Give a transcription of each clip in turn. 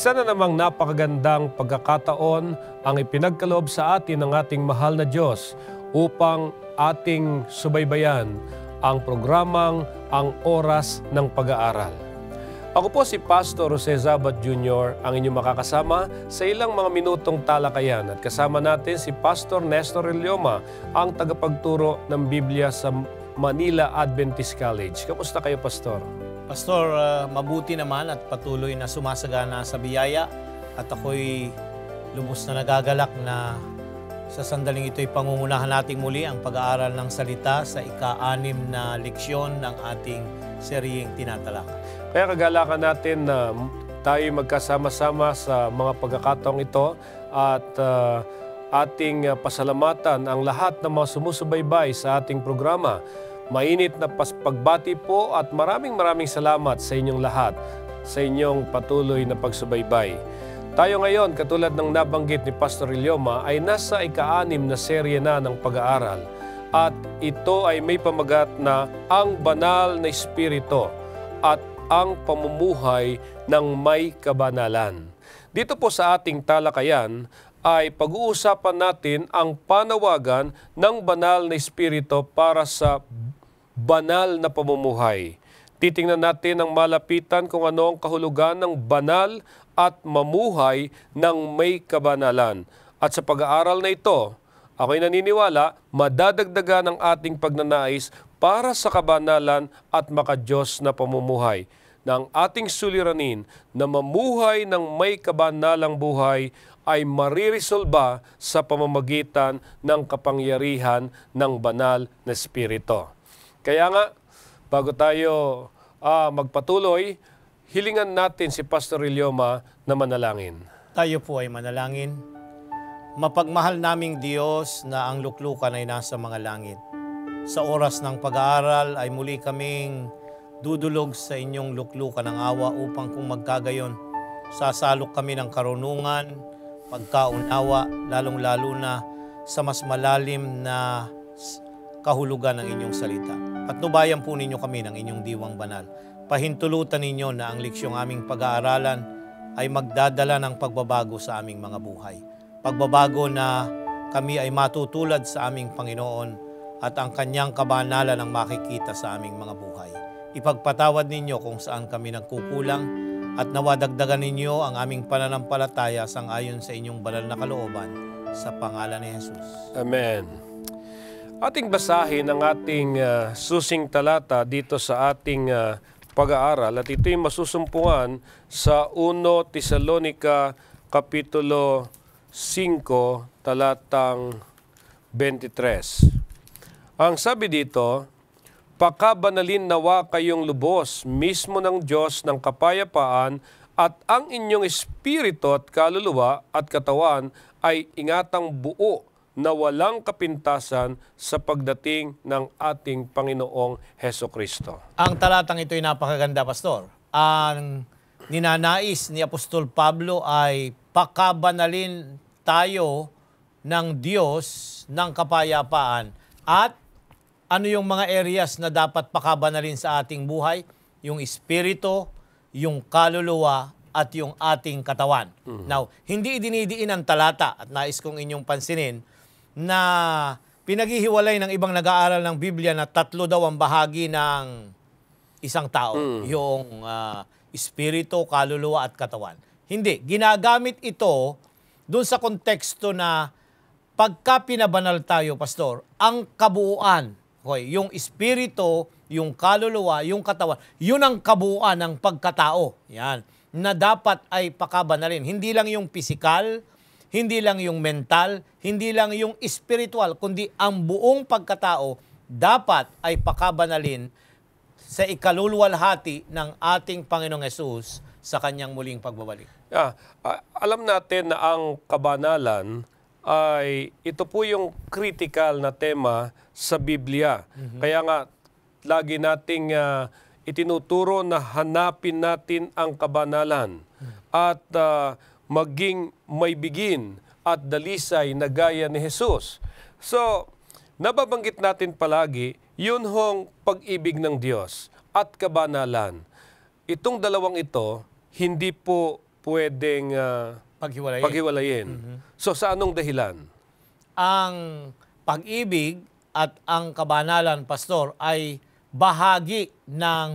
Isa na namang napakagandang pagkakataon ang ipinagkaloob sa atin ng ating mahal na Diyos upang ating subaybayan ang programang Ang Oras ng Pag-aaral. Ako po si Pastor Jose Zabat Jr. ang inyong makakasama sa ilang mga minutong talakayan at kasama natin si Pastor Nestor Elioma, ang tagapagturo ng Biblia sa Manila Adventist College. Kamusta kayo, Pastor? Pastor, uh, mabuti naman at patuloy na sumasagana sa biyaya at ako'y lubos na nagagalak na sa sandaling ito'y pangungunahan natin muli ang pag-aaral ng salita sa ika-anim na leksyon ng ating seryeng tinatalaka. Kaya kagalakan natin na tayo magkasama-sama sa mga pagkakataong ito at uh, ating pasalamatan ang lahat ng mga sumusubaybay sa ating programa Mainit na pagbati po at maraming maraming salamat sa inyong lahat sa inyong patuloy na pagsubaybay. Tayo ngayon, katulad ng nabanggit ni Pastor Ilioma, ay nasa ika-anim na serye na ng pag-aaral at ito ay may pamagat na ang banal na espirito at ang pamumuhay ng may kabanalan. Dito po sa ating talakayan ay pag-uusapan natin ang panawagan ng banal na espirito para sa banal na pamumuhay. Titingnan natin ang malapitan kung ano ang kahulugan ng banal at mamuhay ng may kabanalan. At sa pag-aaral na ito, ako'y naniniwala madadagdagan ang ating pagnanais para sa kabanalan at makadiyos na pamumuhay ng ating suliranin na mamuhay ng may kabanalang buhay ay maririsolba sa pamamagitan ng kapangyarihan ng banal na Espiritu. Kaya nga, bago tayo uh, magpatuloy, hilingan natin si Pastor Ilioma na manalangin. Tayo po ay manalangin. Mapagmahal naming Diyos na ang luklukan ay nasa mga langit. Sa oras ng pag-aaral ay muli kaming dudulog sa inyong luklukan ng awa upang kung magkagayon, sasalok kami ng karunungan, pagkaunawa, lalong-lalo na sa mas malalim na kahulugan ng inyong salita. Patnubayan po ninyo kami ng inyong diwang banal. Pahintulutan ninyo na ang leksyong aming pag-aaralan ay magdadala ng pagbabago sa aming mga buhay. Pagbabago na kami ay matutulad sa aming Panginoon at ang kanyang kabanalan ang makikita sa aming mga buhay. Ipagpatawad ninyo kung saan kami nagkukulang at nawadagdagan ninyo ang aming pananampalataya sang ayon sa inyong banal na kalooban sa pangalan ni Jesus. Amen. Ating basahin ang ating uh, susing talata dito sa ating uh, pag-aaral at ito'y masusumpungan sa 1 Tesalonica Kapitulo 5 talatang 23. Ang sabi dito, Pakabanalin nawa kayong lubos mismo ng Diyos ng kapayapaan at ang inyong espiritu at kaluluwa at katawan ay ingatang buo na walang kapintasan sa pagdating ng ating Panginoong Heso Kristo. Ang talatang ito ay napakaganda, Pastor. Ang ninanais ni Apostol Pablo ay pakabanalin tayo ng Diyos ng kapayapaan at ano yung mga areas na dapat pakabanalin sa ating buhay? Yung espiritu, yung kaluluwa, at yung ating katawan. Mm-hmm. Now, hindi idinidiin ang talata at nais kong inyong pansinin na pinaghihiwalay ng ibang nag-aaral ng Biblia na tatlo daw ang bahagi ng isang tao, mm. yung uh, espiritu, kaluluwa at katawan. Hindi, ginagamit ito doon sa konteksto na pagka pinabanal tayo, pastor, ang kabuuan, okay, yung espiritu, yung kaluluwa, yung katawan, yun ang kabuuan ng pagkatao. Yan na dapat ay pakabanalin. Hindi lang yung pisikal, hindi lang yung mental, hindi lang yung spiritual, kundi ang buong pagkatao dapat ay pakabanalin sa ikalulwalhati ng ating Panginoong Yesus sa kanyang muling pagbabalik. Yeah. Uh, alam natin na ang kabanalan ay ito po yung critical na tema sa Biblia. Mm-hmm. Kaya nga lagi nating uh, itinuturo na hanapin natin ang kabanalan. Mm-hmm. At uh, maging may bigin at dalisay na gaya ni Jesus. So, nababanggit natin palagi yun hong pag-ibig ng Diyos at kabanalan. Itong dalawang ito, hindi po pwedeng uh, paghiwalayin. paghiwalayin. Mm-hmm. So, sa anong dahilan? Ang pag-ibig at ang kabanalan, Pastor, ay bahagi ng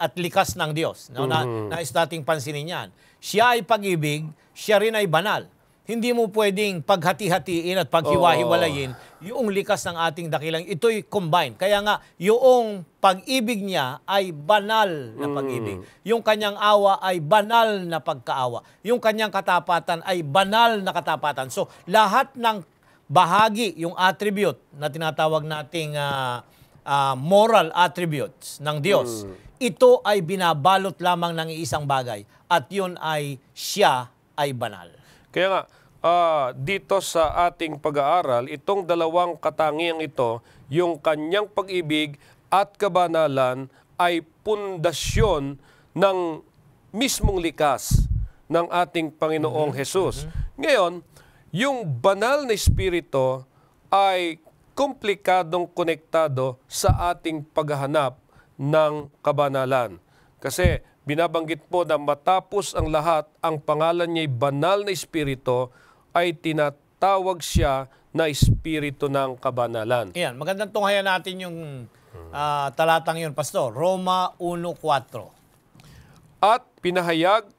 at likas ng Diyos. No, mm na, mm-hmm. nais nating pansinin yan. Siya ay pag-ibig, siya rin ay banal. Hindi mo pwedeng paghati-hatiin at paghiwa-hiwalayin yung likas ng ating dakilang. Ito'y combined. Kaya nga, yung pag-ibig niya ay banal na mm. pag-ibig. Yung kanyang awa ay banal na pagkaawa. Yung kanyang katapatan ay banal na katapatan. So, lahat ng bahagi, yung attribute na tinatawag nating uh, uh, moral attributes ng Diyos. Mm. Ito ay binabalot lamang ng isang bagay at yun ay siya ay banal. Kaya nga, uh, dito sa ating pag-aaral, itong dalawang katangiang ito, yung kanyang pag-ibig at kabanalan ay pundasyon ng mismong likas ng ating Panginoong mm-hmm. Jesus. Mm-hmm. Ngayon, yung banal na Espiritu ay komplikadong konektado sa ating paghahanap ng kabanalan. Kasi binabanggit po na matapos ang lahat, ang pangalan niya'y banal na espirito ay tinatawag siya na espirito ng kabanalan. Yan, magandang tunghayan natin yung uh, talatang yun, Pastor. Roma 1.4 At pinahayag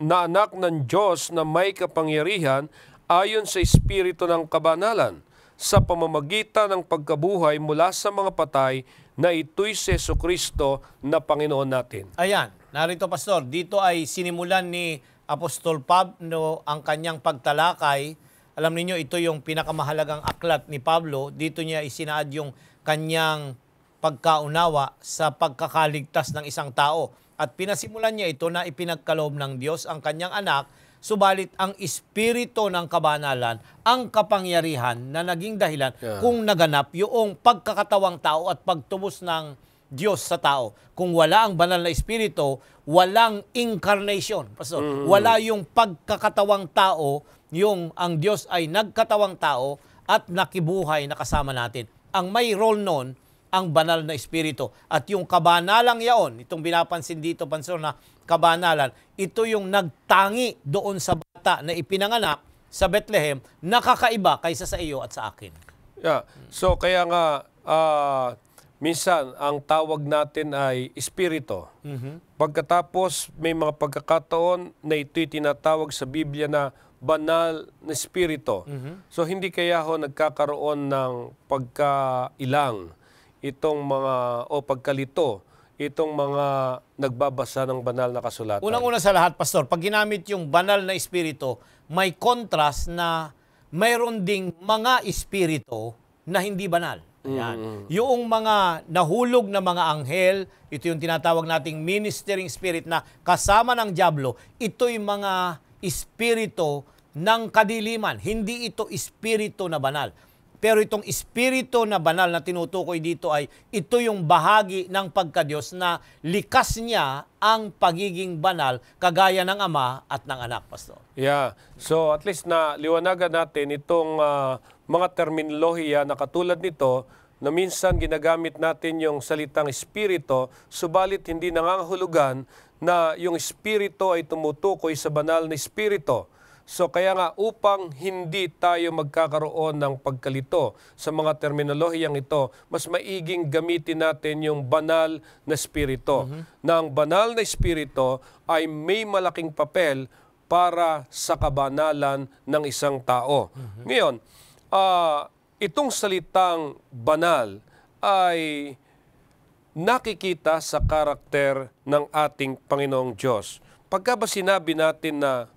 na anak ng Diyos na may kapangyarihan ayon sa espirito ng kabanalan sa pamamagitan ng pagkabuhay mula sa mga patay na ito'y si Yeso Kristo na Panginoon natin. Ayan, narito Pastor, dito ay sinimulan ni Apostol Pablo ang kanyang pagtalakay. Alam niyo ito yung pinakamahalagang aklat ni Pablo. Dito niya isinaad yung kanyang pagkaunawa sa pagkakaligtas ng isang tao. At pinasimulan niya ito na ipinagkaloob ng Diyos ang kanyang anak Subalit ang espiritu ng kabanalan, ang kapangyarihan na naging dahilan yeah. kung naganap yung pagkakatawang tao at pagtubos ng Diyos sa tao. Kung wala ang banal na espiritu, walang incarnation. Pastor, mm. wala yung pagkakatawang tao, yung ang Diyos ay nagkatawang tao at nakibuhay na kasama natin. Ang may role noon ang banal na espiritu at yung kabanalang yaon, itong binapansin dito pansor na kabanalan. Ito yung nagtangi doon sa bata na ipinanganak sa Bethlehem, nakakaiba kaysa sa iyo at sa akin. Yeah. So kaya nga uh, minsan ang tawag natin ay espirito. Mm-hmm. Pagkatapos may mga pagkakataon na ito'y tinatawag sa Biblia na banal na espirito. Mm-hmm. So hindi kaya ho nagkakaroon ng pagkailang itong mga o pagkalito itong mga nagbabasa ng banal na kasulatan? Unang-una sa lahat, Pastor, pag ginamit yung banal na espiritu, may contrast na mayroon ding mga espiritu na hindi banal. Ayan. mm Yung mga nahulog na mga anghel, ito yung tinatawag nating ministering spirit na kasama ng Diablo, ito'y mga espiritu ng kadiliman. Hindi ito espiritu na banal. Pero itong espiritu na banal na tinutukoy dito ay ito yung bahagi ng pagkadiyos na likas niya ang pagiging banal kagaya ng ama at ng anak, Pastor. Yeah. So at least na liwanagan natin itong uh, mga terminolohiya na katulad nito na minsan ginagamit natin yung salitang espiritu, subalit hindi nangangahulugan na yung espiritu ay tumutukoy sa banal na espiritu. So kaya nga upang hindi tayo magkakaroon ng pagkalito sa mga terminolohiyang ito, mas maiging gamitin natin yung banal na espirito. Mm-hmm. Na banal na espirito ay may malaking papel para sa kabanalan ng isang tao. Mm-hmm. Ngayon, uh, itong salitang banal ay nakikita sa karakter ng ating Panginoong Diyos. Pagka ba sinabi natin na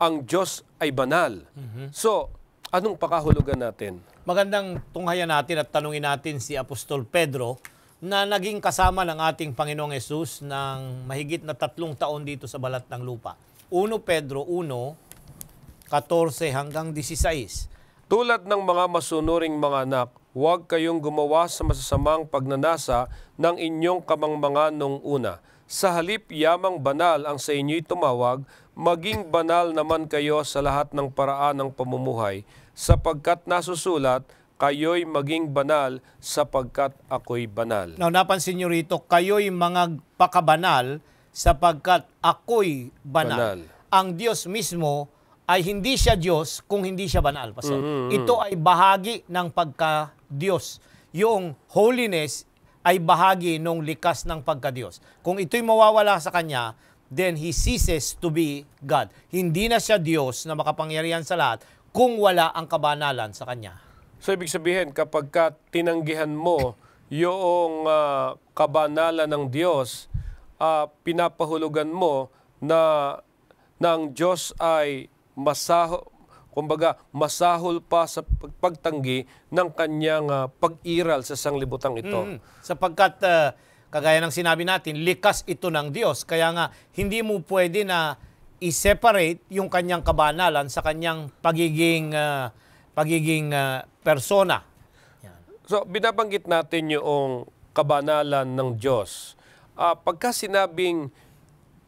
ang Diyos ay banal. Mm-hmm. So, anong pakahulugan natin? Magandang tunghayan natin at tanungin natin si Apostol Pedro na naging kasama ng ating Panginoong Yesus ng mahigit na tatlong taon dito sa balat ng lupa. 1 Pedro 1, 14 hanggang 16. Tulad ng mga masunuring mga anak, huwag kayong gumawa sa masasamang pagnanasa ng inyong kamangmangan nung una – sa halip yamang banal ang sa inyo'y tumawag, maging banal naman kayo sa lahat ng paraan ng pamumuhay, sapagkat nasusulat, kayo'y maging banal sapagkat ako'y banal. Now, napansin nyo rito, kayo'y mga pakabanal sapagkat ako'y banal. banal. Ang Diyos mismo ay hindi siya Diyos kung hindi siya banal. Pastor. Mm-hmm. mm-hmm. Ito ay bahagi ng pagka-Diyos. Yung holiness ay bahagi ng likas ng pagkadiyos. Kung ito'y mawawala sa kanya, then he ceases to be God. Hindi na siya Diyos na makapangyarihan sa lahat kung wala ang kabanalan sa kanya. So ibig sabihin, kapag ka tinanggihan mo yung uh, kabanalan ng Diyos, uh, pinapahulugan mo na ng Diyos ay masaho, kumbaga masahol pa sa pagtanggi ng kanyang uh, pag-iral sa sanglibutang ito. Mm, sapagkat uh, kagaya ng sinabi natin, likas ito ng Diyos. Kaya nga hindi mo pwede na i-separate yung kanyang kabanalan sa kanyang pagiging uh, pagiging uh, persona. So binabanggit natin yung kabanalan ng Diyos. Uh, pagka sinabing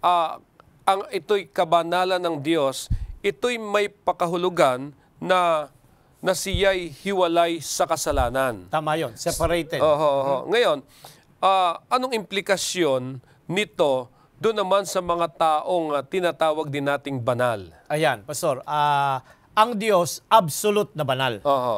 uh, ang ito'y kabanalan ng Diyos, ito'y may pakahulugan na na siya'y hiwalay sa kasalanan. Tama yon, separated. Oo, oo, oo. Ngayon, uh, anong implikasyon nito doon naman sa mga taong uh, tinatawag din nating banal? Ayan, Pastor. Uh, ang Diyos, absolute na banal. Oo.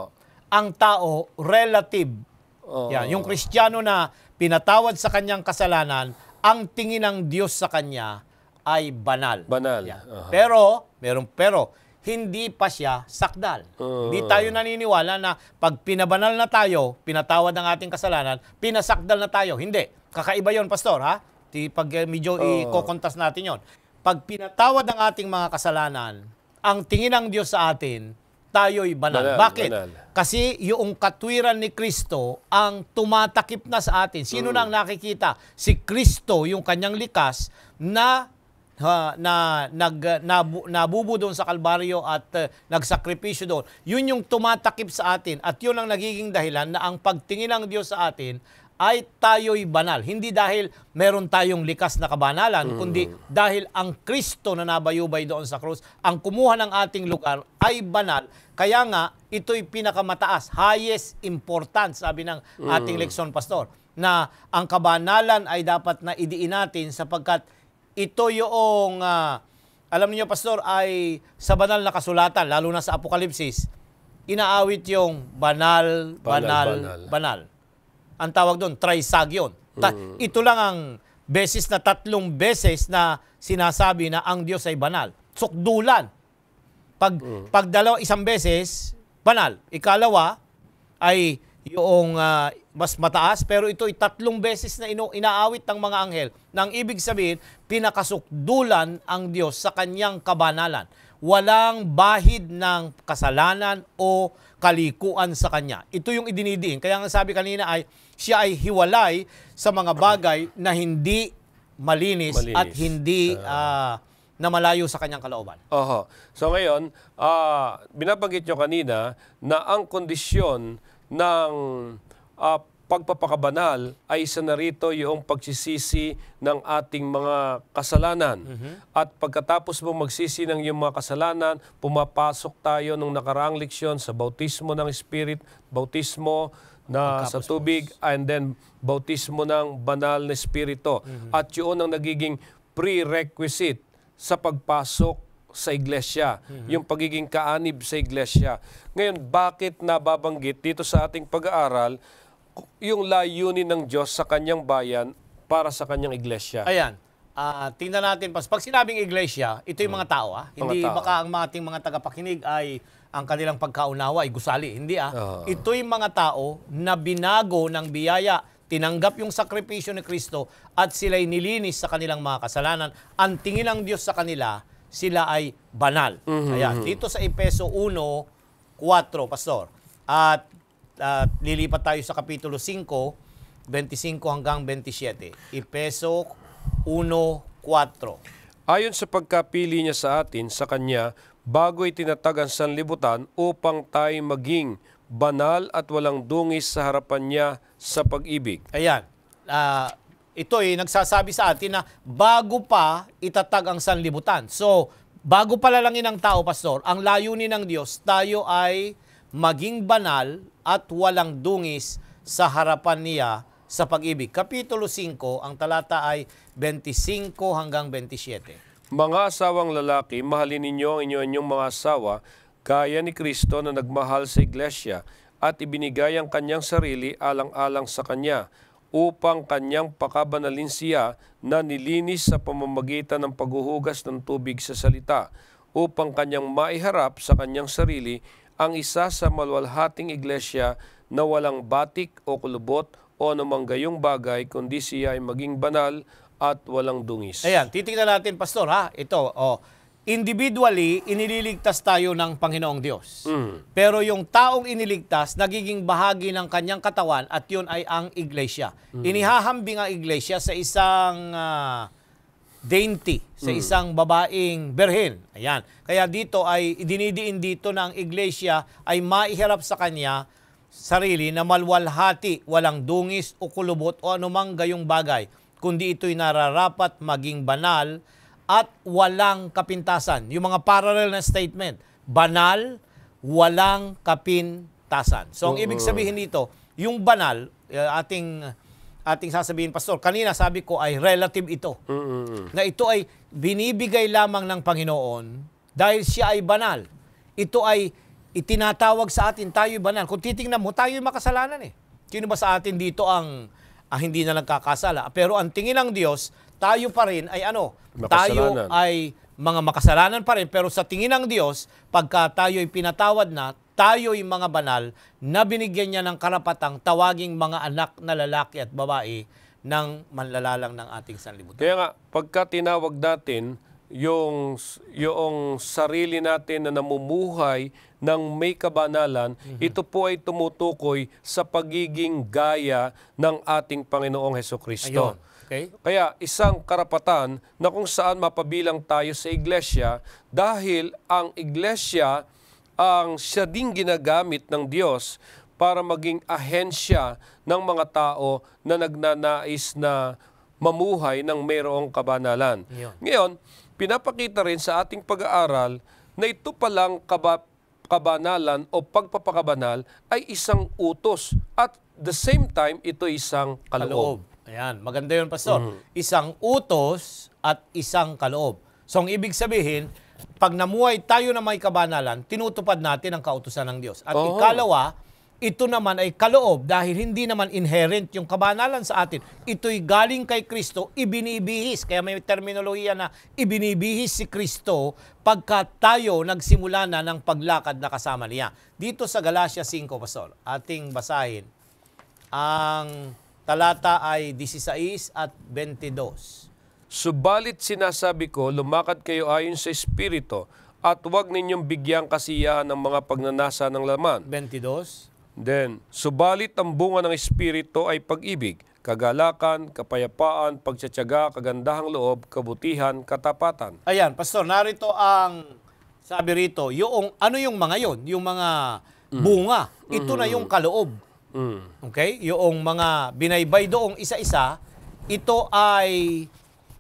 Ang tao, relative. Oo. Yan, yung Kristiyano na pinatawad sa kanyang kasalanan, ang tingin ng Diyos sa kanya ay banal. Banal. Uh-huh. Pero Meron, pero hindi pa siya sakdal. Uh. tayo naniniwala na pag pinabanal na tayo, pinatawad ang ating kasalanan, pinasakdal na tayo. Hindi. Kakaiba yon Pastor, ha? Di, pag eh, medyo uh. i-kokontas natin yon. Pag pinatawad ang ating mga kasalanan, ang tingin ng Diyos sa atin, tayo'y banal. banal Bakit? Banal. Kasi yung katwiran ni Kristo ang tumatakip na sa atin. Sino mm. na ang nakikita? Si Kristo, yung kanyang likas, na ha, na nag nabu, nabubo doon sa Kalbaryo at uh, nagsakripisyo doon. Yun yung tumatakip sa atin at yun ang nagiging dahilan na ang pagtingin ng Diyos sa atin ay tayo'y banal. Hindi dahil meron tayong likas na kabanalan, mm. kundi dahil ang Kristo na nabayubay doon sa krus, ang kumuha ng ating lugar ay banal. Kaya nga, ito'y pinakamataas, highest importance, sabi ng ating mm. leksyon pastor, na ang kabanalan ay dapat na idiin natin sapagkat ito yung, uh, alam niyo Pastor, ay sa banal na kasulatan, lalo na sa Apokalipsis, inaawit yung banal, banal, banal. banal. Ang tawag doon, trisagion. Ta- mm. Ito lang ang beses na tatlong beses na sinasabi na ang Diyos ay banal. Sukdulan. Pag, mm. pag dalawa, isang beses, banal. Ikalawa ay yung uh, mas mataas pero ito ay tatlong beses na ino, inaawit ng mga anghel. Nang ibig sabihin, pinakasukdulan ang Diyos sa kanyang kabanalan. Walang bahid ng kasalanan o kalikuan sa kanya. Ito yung idinidiin. Kaya nga sabi kanina ay siya ay hiwalay sa mga bagay na hindi malinis, malinis. at hindi uh, ah. ah, na malayo sa kanyang kalooban. Oho. So ngayon, uh, binabanggit nyo kanina na ang kondisyon ng uh, ah, pagpapakabanal ay isa na rito yung pagsisisi ng ating mga kasalanan. Mm-hmm. At pagkatapos mo magsisi ng iyong mga kasalanan, pumapasok tayo nung nakaraang leksyon sa bautismo ng Spirit, bautismo na sa tubig, and then bautismo ng banal na Espiritu. Mm-hmm. At yun ang nagiging prerequisite sa pagpasok sa iglesia, mm-hmm. yung pagiging kaanib sa iglesia. Ngayon, bakit nababanggit dito sa ating pag-aaral yung layunin ng Diyos sa kanyang bayan para sa kanyang iglesia? Ayan. Uh, tingnan natin, pas pag sinabing iglesia, ito yung mm. mga tao. Ah. Hindi mga tao. baka ang mga ating mga tagapakinig ay ang kanilang pagkaunawa ay gusali. Hindi ah. Uh. Ito yung mga tao na binago ng biyaya tinanggap yung sakripisyo ni Kristo at sila'y nilinis sa kanilang mga kasalanan, ang tingin ng Diyos sa kanila sila ay banal. Mm-hmm. Ayan, mm-hmm. dito sa Epeso 1:4, Pastor. At uh, lilipat tayo sa Kapitulo 5, 25 hanggang 27. Epeso 1:4. Ayon sa pagkapili niya sa atin, sa Kanya, bago itinatag ang sanlibutan upang tayo maging banal at walang dungis sa harapan niya sa pag-ibig. Ayan. Uh, ito ay nagsasabi sa atin na bago pa itatag ang sanlibutan. So, bago pa palalangin ng tao, Pastor, ang layunin ng Diyos, tayo ay maging banal at walang dungis sa harapan niya sa pag-ibig. Kapitulo 5, ang talata ay 25 hanggang 27. Mga asawang lalaki, mahalin ninyo ang inyong mga asawa, kaya ni Kristo na nagmahal sa iglesia at ibinigay ang kanyang sarili alang-alang sa kanya upang kanyang pakabanalin siya na nilinis sa pamamagitan ng paghuhugas ng tubig sa salita upang kanyang maiharap sa kanyang sarili ang isa sa malwalhating iglesia na walang batik o kulubot o anumang gayong bagay kundi siya ay maging banal at walang dungis. Ayan, titignan natin pastor ha. Ito oh individually, iniligtas tayo ng Panginoong Diyos. Mm. Pero yung taong iniligtas, nagiging bahagi ng kanyang katawan at yun ay ang iglesia. Mm. Inihahambing ang iglesia sa isang uh, dainty, sa mm. isang babaeng berhen. Ayan. Kaya dito ay dinidiin dito na ang iglesia ay maihirap sa kanya sarili na malwalhati, walang dungis o kulubot o anumang gayong bagay, kundi ito'y nararapat maging banal at walang kapintasan. Yung mga parallel na statement, banal, walang kapintasan. So ang ibig sabihin nito, yung banal, eh, ating ating sasabihin pastor, kanina sabi ko ay relative ito. Na ito ay binibigay lamang ng Panginoon dahil siya ay banal. Ito ay itinatawag sa atin tayo banal. Kung titingnan mo, tayo makasalanan eh. Sino ba sa atin dito ang ah, hindi na nagkakasala? Pero ang tingin ng Diyos, tayo pa rin ay ano? Tayo ay mga makasalanan pa rin pero sa tingin ng Diyos, pagka tayo'y pinatawad na, tayo'y mga banal na binigyan niya ng karapatang tawaging mga anak na lalaki at babae ng manlalalang ng ating sanlibutan. Kaya nga, pagka tinawag natin yung, yung sarili natin na namumuhay ng may kabanalan, mm-hmm. ito po ay tumutukoy sa pagiging gaya ng ating Panginoong Heso Kristo. Ayun. Okay. Kaya isang karapatan na kung saan mapabilang tayo sa iglesia dahil ang iglesia ang siya ding ginagamit ng Diyos para maging ahensya ng mga tao na nagnanais na mamuhay ng mayroong kabanalan. Yun. Ngayon, pinapakita rin sa ating pag-aaral na ito palang kaba kabanalan o pagpapakabanal ay isang utos at the same time ito isang kaloob. kaloob. Ayan, maganda yun, Pastor. Mm. Isang utos at isang kaloob. So, ang ibig sabihin, pag namuhay tayo na may kabanalan, tinutupad natin ang kautusan ng Diyos. At oh. ikalawa, ito naman ay kaloob dahil hindi naman inherent yung kabanalan sa atin. Ito'y galing kay Kristo, ibinibihis. Kaya may terminolohiya na ibinibihis si Kristo pagka tayo nagsimula na ng paglakad na kasama niya. Dito sa Galatia 5, Pastor, ating basahin ang talata ay 16 at 22. Subalit sinasabi ko, lumakad kayo ayon sa Espiritu at huwag ninyong bigyang kasiyahan ng mga pagnanasa ng laman. 22. Then, subalit ang bunga ng Espiritu ay pag-ibig, kagalakan, kapayapaan, pagtsatsaga, kagandahang loob, kabutihan, katapatan. Ayan, Pastor, narito ang sabi rito, yung ano yung mga yon, yung mga mm. bunga. Mm. Ito mm-hmm. na yung kaloob. Mm. Okay? Yung mga binaybay doong isa-isa, ito ay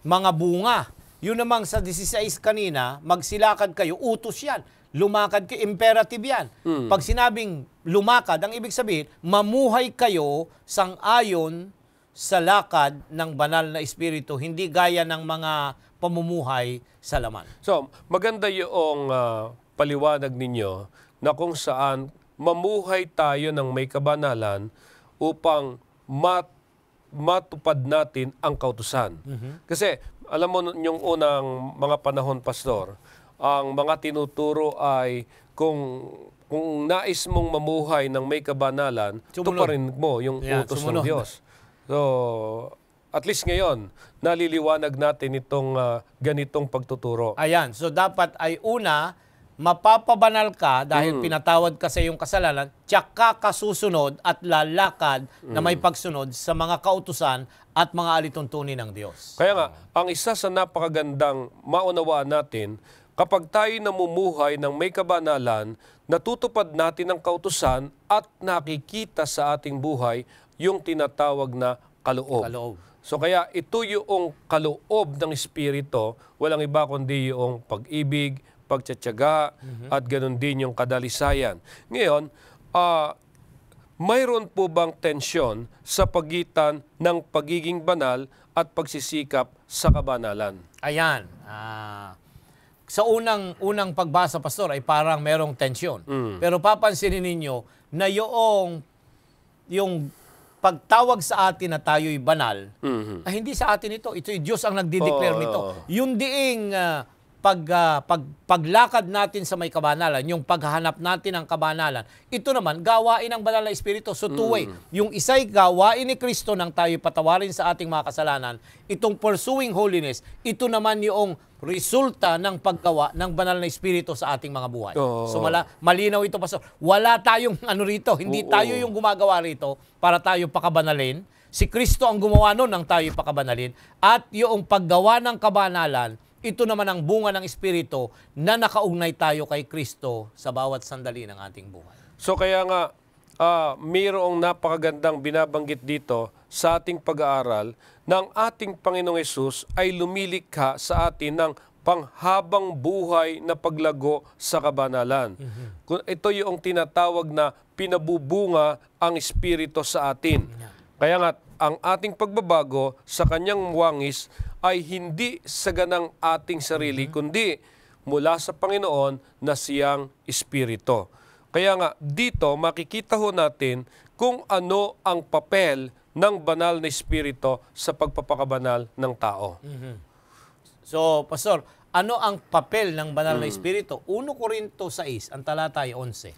mga bunga. Yun namang sa 16 kanina, magsilakad kayo, utos yan. Lumakad kayo, imperative yan. Mm. Pag sinabing lumakad, ang ibig sabihin, mamuhay kayo sang-ayon sa lakad ng banal na espiritu, hindi gaya ng mga pamumuhay sa laman. So, maganda yung uh, paliwanag ninyo na kung saan mamuhay tayo ng may kabanalan upang mat matupad natin ang kautusan. Mm-hmm. Kasi alam mo yung unang mga panahon pastor, ang mga tinuturo ay kung kung nais mong mamuhay ng may kabanalan, tuparin mo yung yeah, utos sumunod. ng Diyos. So, at least ngayon, naliliwanag natin itong uh, ganitong pagtuturo. Ayan, so dapat ay una, mapapabanal ka dahil mm. pinatawad ka sa iyong kasalanan, tsaka kasusunod at lalakad mm. na may mm. pagsunod sa mga kautusan at mga alituntunin ng Diyos. Kaya nga, ang isa sa napakagandang maunawaan natin, kapag tayo namumuhay ng may kabanalan, natutupad natin ang kautusan at nakikita sa ating buhay yung tinatawag na kaloob. kaloob. So kaya ito yung kaloob ng Espiritu, walang iba kundi yung pag-ibig, pagtsatsaga, mm-hmm. at ganun din yung kadalisayan. Ngayon, uh, mayroon po bang tensyon sa pagitan ng pagiging banal at pagsisikap sa kabanalan? Ayan. Uh, sa unang unang pagbasa pastor ay parang mayroong tensyon. Mm. Pero papansinin ninyo na yung yung pagtawag sa atin na tayo'y banal, mm-hmm. ay hindi sa atin ito. Ito'y Diyos ang nagdideclare oh, nito. Yung diing uh, pag, uh, pag, paglakad natin sa may kabanalan, yung paghahanap natin ng kabanalan, ito naman, gawain ng banal na Espiritu. So two mm. way, yung isa'y gawain ni Kristo nang tayo patawarin sa ating mga kasalanan, itong pursuing holiness, ito naman yung resulta ng paggawa ng banal na espiritu sa ating mga buhay. Oo. So mala, malinaw ito pastor. Wala tayong ano rito, hindi Oo. tayo yung gumagawa rito para tayo pakabanalin. Si Kristo ang gumawa noon nang tayo pakabanalin at yung paggawa ng kabanalan ito naman ang bunga ng Espiritu na nakaugnay tayo kay Kristo sa bawat sandali ng ating buhay. So kaya nga, uh, mayroong napakagandang binabanggit dito sa ating pag-aaral na ang ating Panginoong Yesus ay lumilikha sa atin ng panghabang buhay na paglago sa kabanalan. Mm-hmm. Ito yung tinatawag na pinabubunga ang Espiritu sa atin. Kaya nga, ang ating pagbabago sa kanyang wangis ay hindi sa ganang ating sarili, mm-hmm. kundi mula sa Panginoon na siyang Espiritu. Kaya nga, dito makikita ho natin kung ano ang papel ng banal na Espiritu sa pagpapakabanal ng tao. Mm-hmm. So, Pastor, ano ang papel ng banal mm. na Espiritu? 1 Korinto 6, ang talata ay 11.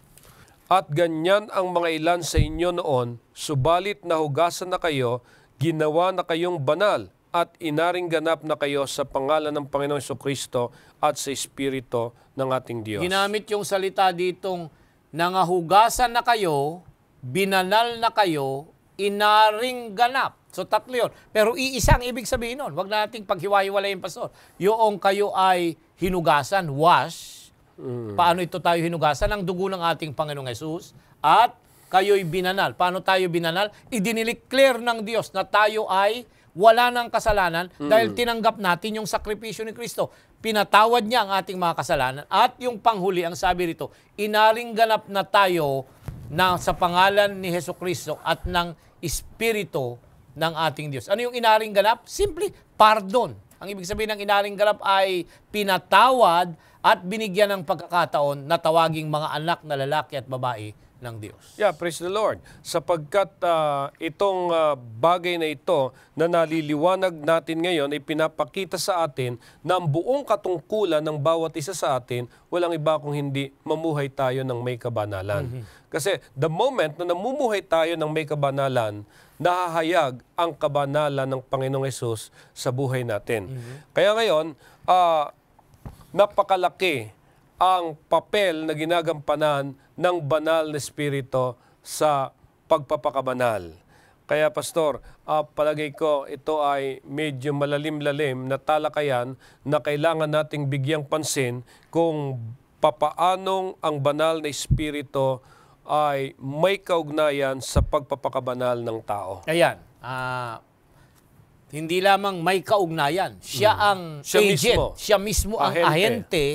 At ganyan ang mga ilan sa inyo noon, subalit nahugasan na kayo, ginawa na kayong banal at inaring ganap na kayo sa pangalan ng Panginoong Kristo at sa Espiritu ng ating Diyos. Ginamit yung salita ditong nangahugasan na kayo, binanal na kayo, inaring ganap. So tatlo yun. Pero iisang ibig sabihin nun. Huwag nating paghiwa-hiwalayin, Pastor. Yung kayo ay hinugasan, wash. Mm. Paano ito tayo hinugasan? Ang dugo ng ating Panginoong Yesus. At kayo'y binanal. Paano tayo binanal? Idinilik clear ng Diyos na tayo ay wala nang kasalanan mm. dahil tinanggap natin yung sakripisyo ni Kristo. Pinatawad niya ang ating mga kasalanan. At yung panghuli, ang sabi rito, inaring na tayo na sa pangalan ni Heso Kristo at ng Espiritu ng ating Diyos. Ano yung inaring ganap? Simply, pardon. Ang ibig sabihin ng inaring ay pinatawad at binigyan ng pagkakataon na tawaging mga anak na lalaki at babae ng Diyos. Yeah, praise the Lord. Sapagkat uh, itong uh, bagay na ito na naliliwanag natin ngayon ay pinapakita sa atin na ang buong katungkulan ng bawat isa sa atin, walang iba kung hindi mamuhay tayo ng may kabanalan. Mm-hmm. Kasi the moment na namumuhay tayo ng may kabanalan, nahahayag ang kabanalan ng Panginoong Yesus sa buhay natin. Mm-hmm. Kaya ngayon, uh, napakalaki ang papel na ginagampanan ng banal na espirito sa pagpapakabanal. Kaya pastor, uh, palagay ko ito ay medyo malalim-lalim na talakayan na kailangan nating bigyang pansin kung papaanong ang banal na espirito ay may kaugnayan sa pagpapakabanal ng tao. Ayan. Uh, hindi lamang may kaugnayan. Siya mm. ang siya agent. Mismo. Siya mismo ahente. ang ahente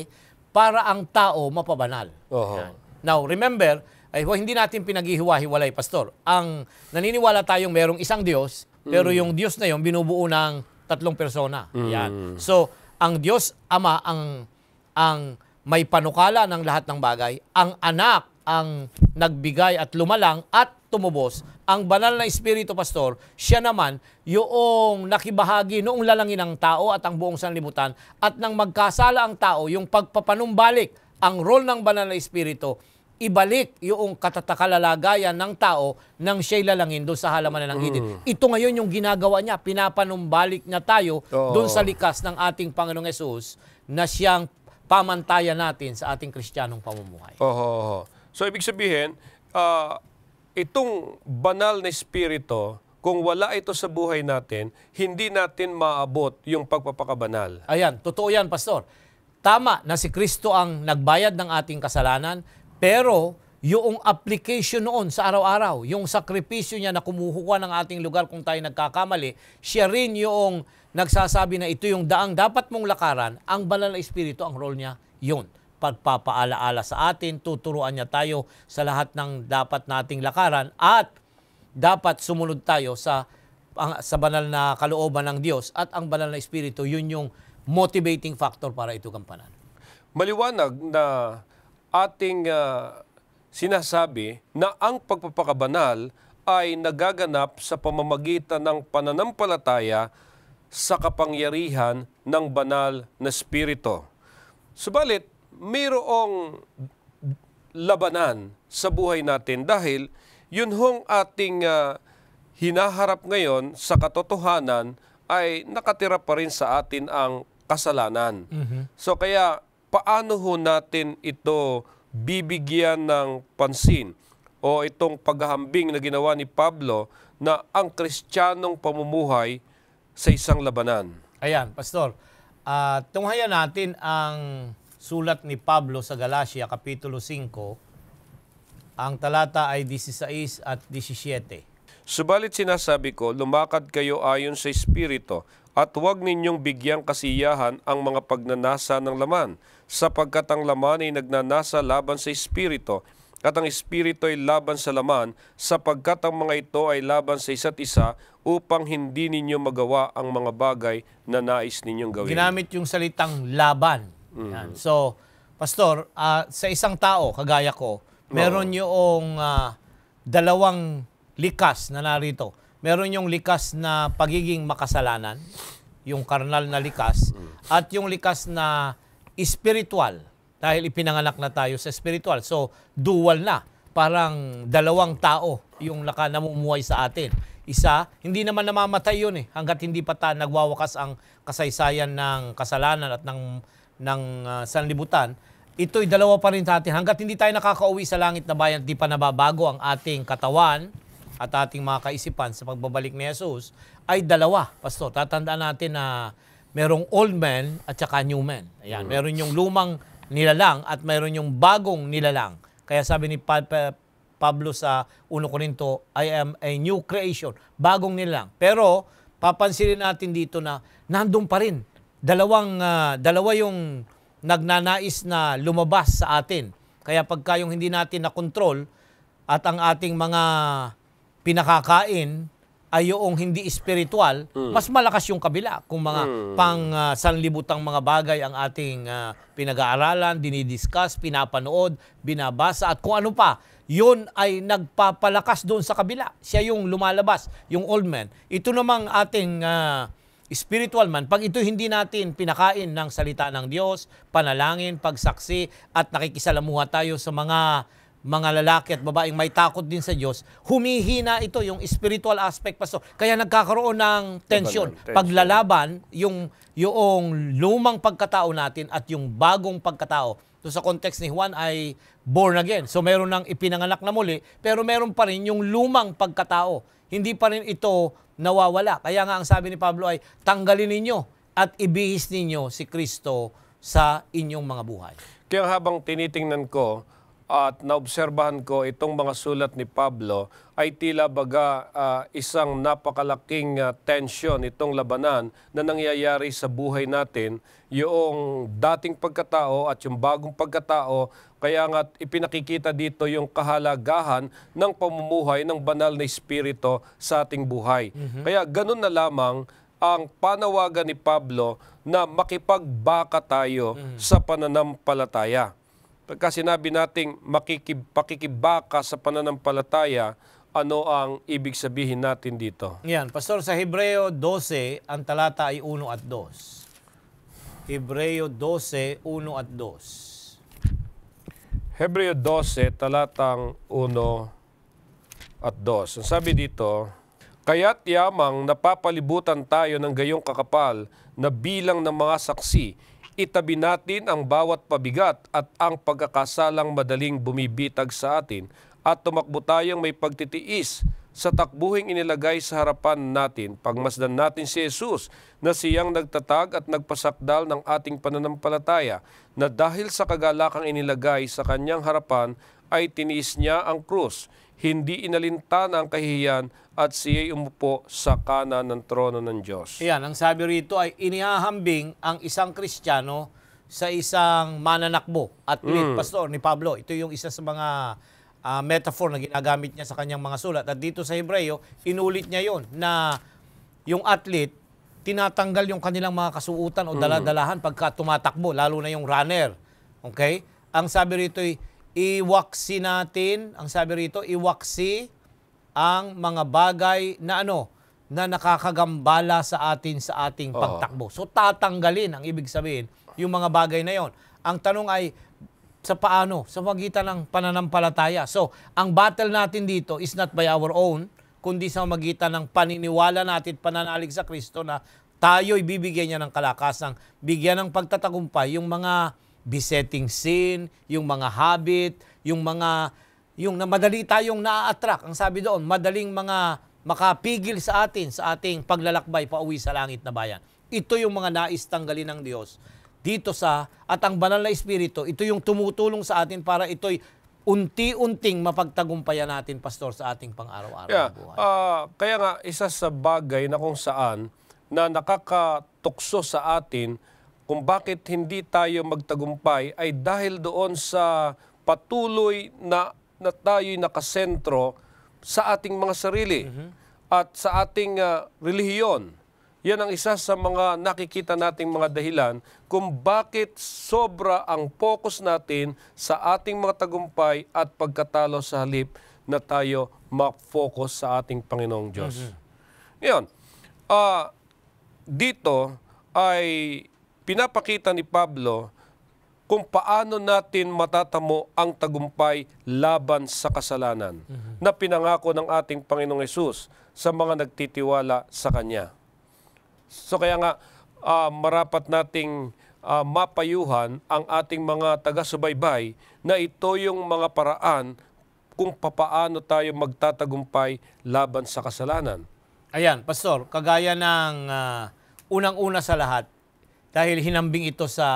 para ang tao mapabanal. Uh-huh. Now, remember, ay hindi natin pinaghihiwa-hiwalay, Pastor. Ang naniniwala tayong mayroong isang Diyos, mm. pero yung Diyos na yon binubuo ng tatlong persona. Mm. Yan. So, ang Diyos Ama ang ang may panukala ng lahat ng bagay, ang anak ang nagbigay at lumalang at tumubos. Ang banal na Espiritu Pastor, siya naman yung nakibahagi noong lalangin ng tao at ang buong sanlibutan at nang magkasala ang tao, yung pagpapanumbalik, ang role ng banal na Espiritu, ibalik yung katatakalalagayan ng tao nang siya'y lalangin doon sa halamanan ng Eden. Mm. Ito ngayon yung ginagawa niya. Pinapanumbalik niya tayo oh. doon sa likas ng ating Panginoong Yesus na siyang pamantayan natin sa ating kristyanong pamumuhay. Oo. Oh, oh, oh. So ibig sabihin, uh, itong banal na espirito, kung wala ito sa buhay natin, hindi natin maabot yung pagpapakabanal. Ayan, totoo yan, Pastor. Tama na si Kristo ang nagbayad ng ating kasalanan, pero yung application noon sa araw-araw, yung sakripisyo niya na kumukuha ng ating lugar kung tayo nagkakamali, siya rin yung nagsasabi na ito yung daang dapat mong lakaran, ang banal na espiritu, ang role niya, yun pagpapaalaala sa atin. Tuturuan niya tayo sa lahat ng dapat nating lakaran at dapat sumunod tayo sa sa banal na kalooban ng Diyos at ang banal na Espiritu, yun yung motivating factor para ito kampanan. Maliwanag na ating uh, sinasabi na ang pagpapakabanal ay nagaganap sa pamamagitan ng pananampalataya sa kapangyarihan ng banal na Espiritu. Subalit, mayroong labanan sa buhay natin dahil yun hong ating uh, hinaharap ngayon sa katotohanan ay nakatira pa rin sa atin ang kasalanan. Mm-hmm. So kaya paano ho natin ito bibigyan ng pansin o itong paghahambing na ginawa ni Pablo na ang kristyanong pamumuhay sa isang labanan. Ayan, Pastor. Uh, tunghayan natin ang sulat ni Pablo sa Galacia Kapitulo 5, ang talata ay 16 at 17. Subalit sinasabi ko, lumakad kayo ayon sa Espiritu at huwag ninyong bigyang kasiyahan ang mga pagnanasa ng laman, sapagkat ang laman ay nagnanasa laban sa Espiritu, at ang Espiritu ay laban sa laman, sapagkat ang mga ito ay laban sa isa't isa upang hindi ninyo magawa ang mga bagay na nais ninyong gawin. Ginamit yung salitang laban Mm-hmm. Yan. So, Pastor, uh, sa isang tao, kagaya ko, meron yung uh, dalawang likas na narito. Meron yung likas na pagiging makasalanan, yung karnal na likas, mm. at yung likas na spiritual dahil ipinanganak na tayo sa spiritual. So, dual na. Parang dalawang tao yung naka namumuhay sa atin. Isa, hindi naman namamatay yun eh hanggat hindi pa ta nagwawakas ang kasaysayan ng kasalanan at ng ng uh, sanlibutan, ito'y dalawa pa rin sa atin. Hanggat hindi tayo nakakauwi sa langit na bayan, di pa nababago ang ating katawan at ating mga kaisipan sa pagbabalik ni Jesus, ay dalawa. Pastor, tatandaan natin na merong old man at saka new man. Ayan, mm. meron yung lumang nilalang at meron yung bagong nilalang. Kaya sabi ni pa- pa- Pablo sa 1 Corinto, I am a new creation, bagong nilalang. Pero papansinin natin dito na nandun pa rin dalawang uh, dalawa yung nagnanais na lumabas sa atin. Kaya pagka yung hindi natin na control at ang ating mga pinakakain ay yung hindi spiritual, mm. mas malakas yung kabila kung mga mm. pang uh, sanlibutang mga bagay ang ating uh, pinag-aaralan, dinidiscuss, pinapanood, binabasa at kung ano pa, yun ay nagpapalakas doon sa kabila. Siya yung lumalabas, yung old man. Ito namang ating uh, spiritual man, pag ito hindi natin pinakain ng salita ng Diyos, panalangin, pagsaksi, at nakikisalamuha tayo sa mga mga lalaki at babaeng may takot din sa Diyos, humihina ito yung spiritual aspect pa. So, Kaya nagkakaroon ng tension, paglalaban yung yung lumang pagkatao natin at yung bagong pagkatao. So sa context ni Juan ay born again. So meron ng ipinanganak na muli, pero meron pa rin yung lumang pagkatao. Hindi pa rin ito nawawala. Kaya nga ang sabi ni Pablo ay tanggalin ninyo at ibihis ninyo si Kristo sa inyong mga buhay. Kaya habang tinitingnan ko at naobserbahan ko itong mga sulat ni Pablo ay tila baga uh, isang napakalaking uh, ah, tension itong labanan na nangyayari sa buhay natin yung dating pagkatao at yung bagong pagkatao kaya nga ipinakikita dito yung kahalagahan ng pamumuhay ng banal na espirito sa ating buhay. Mm-hmm. Kaya ganun na lamang ang panawagan ni Pablo na makipagbaka tayo mm-hmm. sa pananampalataya. Pagka sinabi nating makikib, pakikibaka sa pananampalataya, ano ang ibig sabihin natin dito? Yan, Pastor, sa Hebreo 12, ang talata ay 1 at 2. Hebreo 12, 1 at 2. Hebreo 12, talatang 1 at 2. Ang sabi dito, Kaya't yamang napapalibutan tayo ng gayong kakapal na bilang ng mga saksi Itabi natin ang bawat pabigat at ang pagkakasalang madaling bumibitag sa atin at tumakbo tayong may pagtitiis sa takbuhing inilagay sa harapan natin. Pagmasdan natin si Jesus na siyang nagtatag at nagpasakdal ng ating pananampalataya na dahil sa kagalakang inilagay sa kanyang harapan ay tiniis niya ang krus hindi inalintana ang kahihiyan at siya'y umupo sa kanan ng trono ng Diyos. Yan, ang sabi rito ay inihahambing ang isang Kristiyano sa isang mananakbo at mm. pastor ni Pablo. Ito yung isa sa mga uh, metaphor na ginagamit niya sa kanyang mga sulat. At dito sa Hebreo, inulit niya yon na yung athlete, tinatanggal yung kanilang mga kasuutan o mm. daladalahan pagka tumatakbo, lalo na yung runner. Okay? Ang sabi rito ay, iwaksi natin, ang sabi rito, iwaksi ang mga bagay na ano, na nakakagambala sa atin sa ating pagtakbo. So tatanggalin ang ibig sabihin yung mga bagay na yon. Ang tanong ay sa paano? Sa magitan ng pananampalataya. So, ang battle natin dito is not by our own, kundi sa magitan ng paniniwala natin, at pananalig sa Kristo na tayo'y bibigyan niya ng kalakasang, bigyan ng pagtatagumpay yung mga besetting sin, yung mga habit, yung mga yung na madali tayong na-attract. Ang sabi doon, madaling mga makapigil sa atin sa ating paglalakbay pauwi sa langit na bayan. Ito yung mga nais tanggalin ng Diyos dito sa at ang banal na espiritu, ito yung tumutulong sa atin para ito'y unti-unting mapagtagumpayan natin, Pastor, sa ating pang-araw-araw yeah. buhay. Uh, kaya nga, isa sa bagay na kung saan na nakakatukso sa atin kung bakit hindi tayo magtagumpay ay dahil doon sa patuloy na, na tayo'y nakasentro sa ating mga sarili mm-hmm. at sa ating uh, relihiyon. Yan ang isa sa mga nakikita nating mga dahilan kung bakit sobra ang focus natin sa ating mga tagumpay at pagkatalo sa halip na tayo mag focus sa ating Panginoong Diyos. Mm-hmm. Ngayon, uh, dito ay pinapakita ni Pablo kung paano natin matatamo ang tagumpay laban sa kasalanan mm-hmm. na pinangako ng ating Panginoong Yesus sa mga nagtitiwala sa Kanya. So kaya nga, uh, marapat nating uh, mapayuhan ang ating mga taga-subaybay na ito yung mga paraan kung papaano tayo magtatagumpay laban sa kasalanan. Ayan, Pastor, kagaya ng uh, unang-una sa lahat, dahil hinambing ito sa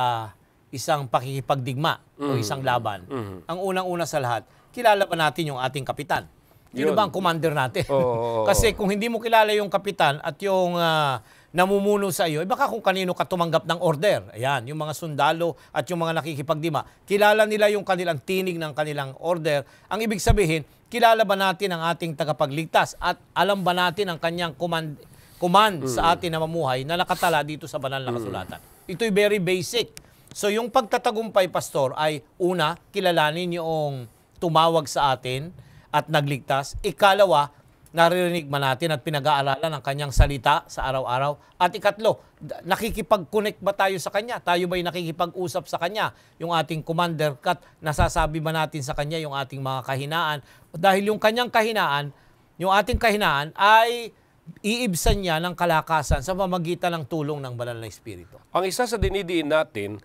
isang pakikipagdigma mm o isang laban. mm Ang unang-una sa lahat, kilala pa natin yung ating kapitan? Sino ba ang commander natin? Oh, oh, oh. Kasi kung hindi mo kilala yung kapitan at yung uh, namumuno sa iyo, eh baka kung kanino ka tumanggap ng order. Ayan, yung mga sundalo at yung mga nakikipagdima. Kilala nila yung kanilang tinig ng kanilang order. Ang ibig sabihin, kilala ba natin ang ating tagapagligtas at alam ba natin ang kanyang command command mm. sa atin na mamuhay na nakatala dito sa banal na kasulatan. Mm. Ito'y very basic. So yung pagtatagumpay, Pastor, ay una, kilalanin yung tumawag sa atin at nagligtas. Ikalawa, naririnig man natin at pinag aalala ang kanyang salita sa araw-araw. At ikatlo, nakikipag-connect ba tayo sa kanya? Tayo ba'y nakikipag-usap sa kanya? Yung ating commander cut, nasasabi ba natin sa kanya yung ating mga kahinaan? Dahil yung kanyang kahinaan, yung ating kahinaan ay iibsan niya ng kalakasan sa pamagitan ng tulong ng banal na espiritu. Ang isa sa dinidiin natin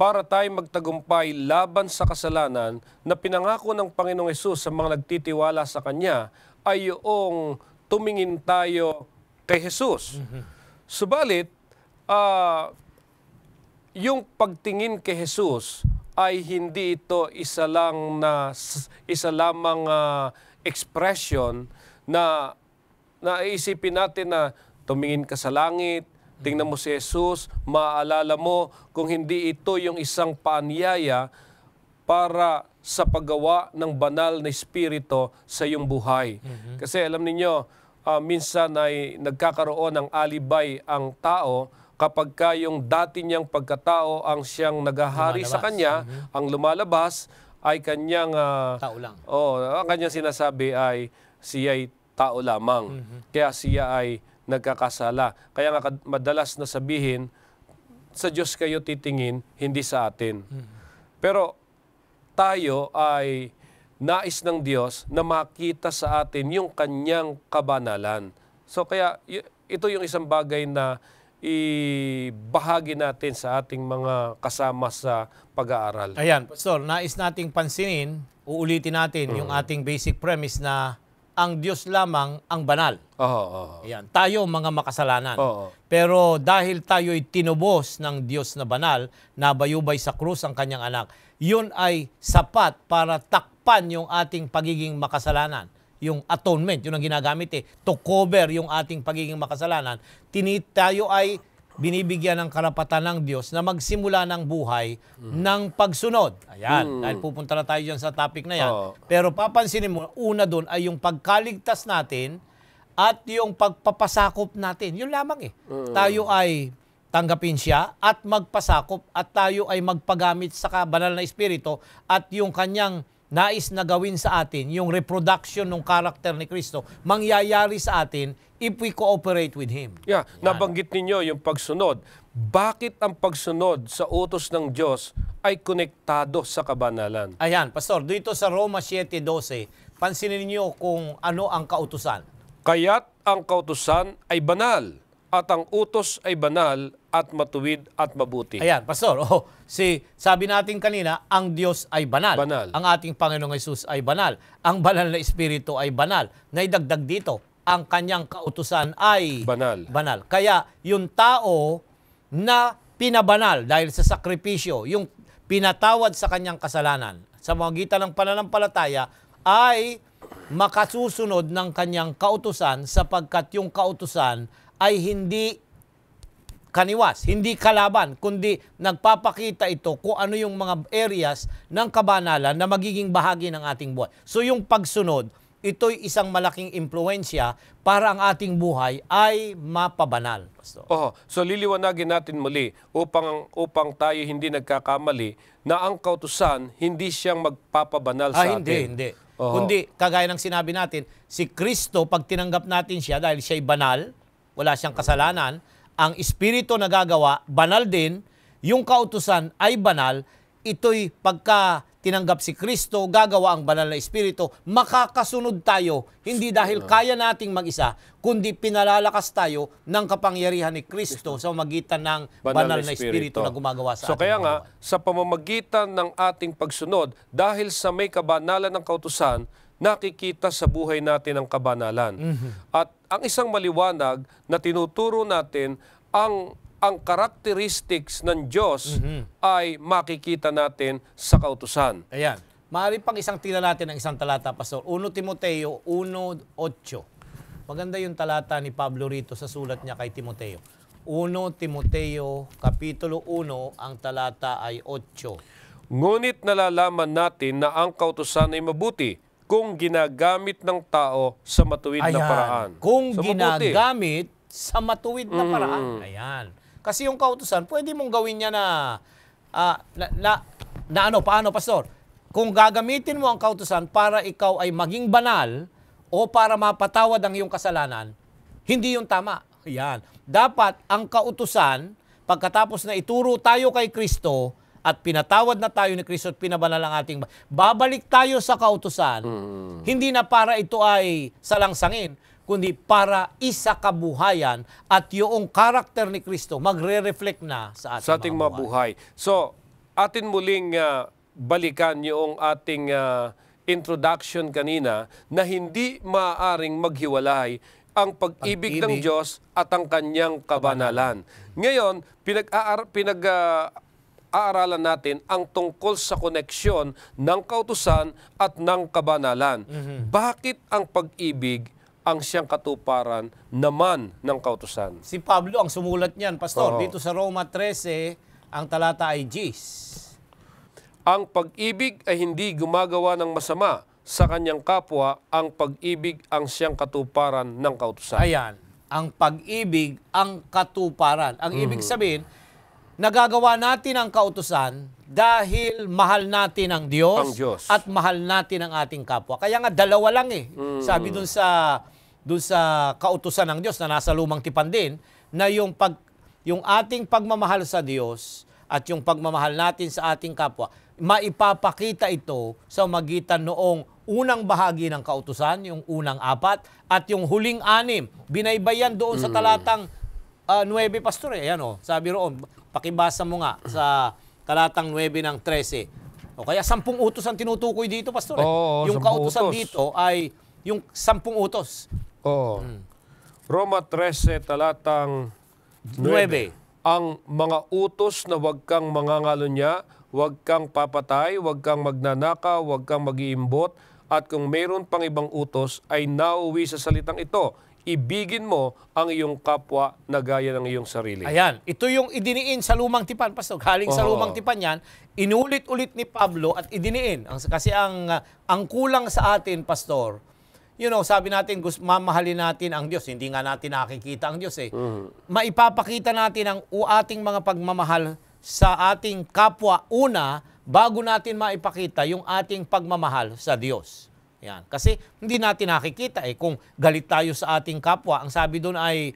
para tayo magtagumpay laban sa kasalanan na pinangako ng Panginoong Yesus sa mga nagtitiwala sa Kanya ay yung tumingin tayo kay Jesus. Subalit, uh, yung pagtingin kay Jesus ay hindi ito isa lang na isa lamang uh, expression na na iisipin natin na tumingin ka sa langit, tingnan mo si Jesus, maaalala mo kung hindi ito yung isang paanyaya para sa paggawa ng banal na espirito sa iyong buhay. Mhm. Kasi alam niyo, uh, ah, minsan ay nagkakaroon ng alibay ang tao kapag ka yung dati niyang pagkatao ang siyang nagahari lumalabas. sa kanya, mm-hmm. ang lumalabas ay kanyang uh, tao lang. Oh, ang kanyang sinasabi ay siya'y tao lamang. Mm-hmm. Kaya siya ay nagkakasala. Kaya nga madalas na sabihin, sa Diyos kayo titingin, hindi sa atin. Mm-hmm. Pero tayo ay nais ng Diyos na makita sa atin yung kanyang kabanalan. So kaya ito yung isang bagay na ibahagi natin sa ating mga kasama sa pag-aaral. Ayan, Pastor, nais nating pansinin, uulitin natin mm. yung ating basic premise na ang Diyos lamang ang banal. Oo. Oh, oh. Ayan. Tayo mga makasalanan. Oo. Oh, oh. Pero dahil tayo'y tinubos ng Diyos na banal, nabayubay sa krus ang kanyang anak, yun ay sapat para takpan yung ating pagiging makasalanan. Yung atonement, yun ang ginagamit eh, to cover yung ating pagiging makasalanan. Tinit tayo ay binibigyan ng karapatan ng Diyos na magsimula ng buhay mm. ng pagsunod. Ayan, mm. dahil pupunta na tayo dyan sa topic na yan. Oh. Pero papansinin mo, una doon ay yung pagkaligtas natin at yung pagpapasakop natin. Yun lamang eh. Mm. Tayo ay tanggapin siya at magpasakop at tayo ay magpagamit sa banal na espiritu at yung kanyang nais na gawin sa atin, yung reproduction ng karakter ni Kristo, mangyayari sa atin if we cooperate with Him. Yeah, Yan. nabanggit ninyo yung pagsunod. Bakit ang pagsunod sa utos ng Diyos ay konektado sa kabanalan? Ayan, Pastor, dito sa Roma 7.12, pansinin niyo kung ano ang kautusan. Kaya't ang kautusan ay banal at ang utos ay banal at matuwid at mabuti. Ayan, Pastor. Oh, si, sabi natin kanina, ang Diyos ay banal. banal. Ang ating Panginoong Yesus ay banal. Ang banal na Espiritu ay banal. Naidagdag dito, ang kanyang kautusan ay banal. banal. Kaya yung tao na pinabanal dahil sa sakripisyo, yung pinatawad sa kanyang kasalanan sa mga gita ng pananampalataya ay makasusunod ng kanyang kautusan sapagkat yung kautusan ay hindi kaniwas, hindi kalaban, kundi nagpapakita ito kung ano yung mga areas ng kabanalan na magiging bahagi ng ating buhay. So yung pagsunod, ito'y isang malaking impluensya para ang ating buhay ay mapabanal. Pastor. so liliwanagin natin muli upang upang tayo hindi nagkakamali na ang kautusan hindi siyang magpapabanal ah, sa hindi, atin. Hindi, hindi. Oho. Kundi kagaya ng sinabi natin, si Kristo pag tinanggap natin siya dahil siya'y banal, wala siyang kasalanan, ang espiritu na gagawa, banal din, yung kautusan ay banal, ito'y pagka tinanggap si Kristo, gagawa ang banal na Espiritu, makakasunod tayo, hindi dahil kaya nating mag-isa, kundi pinalalakas tayo ng kapangyarihan ni Kristo sa magitan ng banal, banal na Espiritu na gumagawa sa so atin. So kaya nga, sa pamamagitan ng ating pagsunod, dahil sa may kabanalan ng kautusan, nakikita sa buhay natin ang kabanalan. Mm-hmm. At ang isang maliwanag na tinuturo natin ang ang characteristics ng Diyos mm-hmm. ay makikita natin sa kautusan. Ayan. Maari pang isang tingnan natin ang isang talata, Pastor. 1 Timoteo 1.8. Maganda yung talata ni Pablo rito sa sulat niya kay Timoteo. 1 Timoteo Kapitulo 1, ang talata ay 8. Ngunit nalalaman natin na ang kautusan ay mabuti kung ginagamit ng tao sa matuwid Ayan. na paraan. Kung sa ginagamit sa matuwid na mm. paraan. Ayan. Kasi yung kautusan, pwede mong gawin niya na, uh, ah, na, na, na ano, paano, Pastor? Kung gagamitin mo ang kautusan para ikaw ay maging banal o para mapatawad ang iyong kasalanan, hindi yung tama. Yan. Dapat ang kautusan, pagkatapos na ituro tayo kay Kristo, at pinatawad na tayo ni Kristo at pinabanal ang ating babalik tayo sa kautusan mm. hindi na para ito ay salangsangin kundi para isa kabuhayan at yung karakter ni Kristo magre-reflect na sa ating, sa ating mga buhay. So, atin muling uh, balikan yung ating uh, introduction kanina na hindi maaring maghiwalay ang pag-ibig ng Diyos at ang kanyang kabanalan. Ngayon, pinag-aar pinag, ah, aaralan natin ang tungkol sa koneksyon ng kautusan at ng kabanalan. Mm-hmm. Bakit ang pag-ibig ang siyang katuparan naman ng kautusan. Si Pablo ang sumulat niyan, Pastor. Oo. Dito sa Roma 13, ang talata ay Gs. Ang pag-ibig ay hindi gumagawa ng masama sa kanyang kapwa. Ang pag-ibig ang siyang katuparan ng kautusan. Ayan. Ang pag-ibig ang katuparan. Ang mm ibig mhm. sabihin, nagagawa natin ang kautusan dahil mahal natin ang Diyos, ang Diyos at mahal natin ang ating kapwa. Kaya nga dalawa lang eh. Mm. Sabi dun sa doon sa kautusan ng Diyos na nasa lumang tipan din na yung pag yung ating pagmamahal sa Diyos at yung pagmamahal natin sa ating kapwa maipapakita ito sa magitan noong unang bahagi ng kautusan, yung unang apat, at yung huling anim. Binaybayan doon sa mm. talatang uh, ah, 9, Pastor. Eh. Ayan oh sabi roon, pakibasa mo nga sa talatang 9 ng 13. O kaya sampung utos ang tinutukoy dito, Pastor. Eh. yung kautusan utos. dito ay yung sampung utos. Oh. Mm. Roma 13 talatang 9. 9. Ang mga utos na huwag kang mangangalunya, huwag kang papatay, huwag kang magnanaka, huwag kang magiimbot at kung mayroon pang ibang utos ay nauwi sa salitang ito. Ibigin mo ang iyong kapwa na gaya ng iyong sarili. Ayan, ito yung idiniin sa lumang tipan, Pastor. Galing sa lumang tipan yan, inulit-ulit ni Pablo at idiniin. Kasi ang, ang kulang sa atin, Pastor, you know, sabi natin, gusto, mamahalin natin ang Diyos. Hindi nga natin nakikita ang Diyos eh. Mm. Maipapakita natin ang ating mga pagmamahal sa ating kapwa una bago natin maipakita yung ating pagmamahal sa Diyos. Yan. Kasi hindi natin nakikita eh. Kung galit tayo sa ating kapwa, ang sabi doon ay,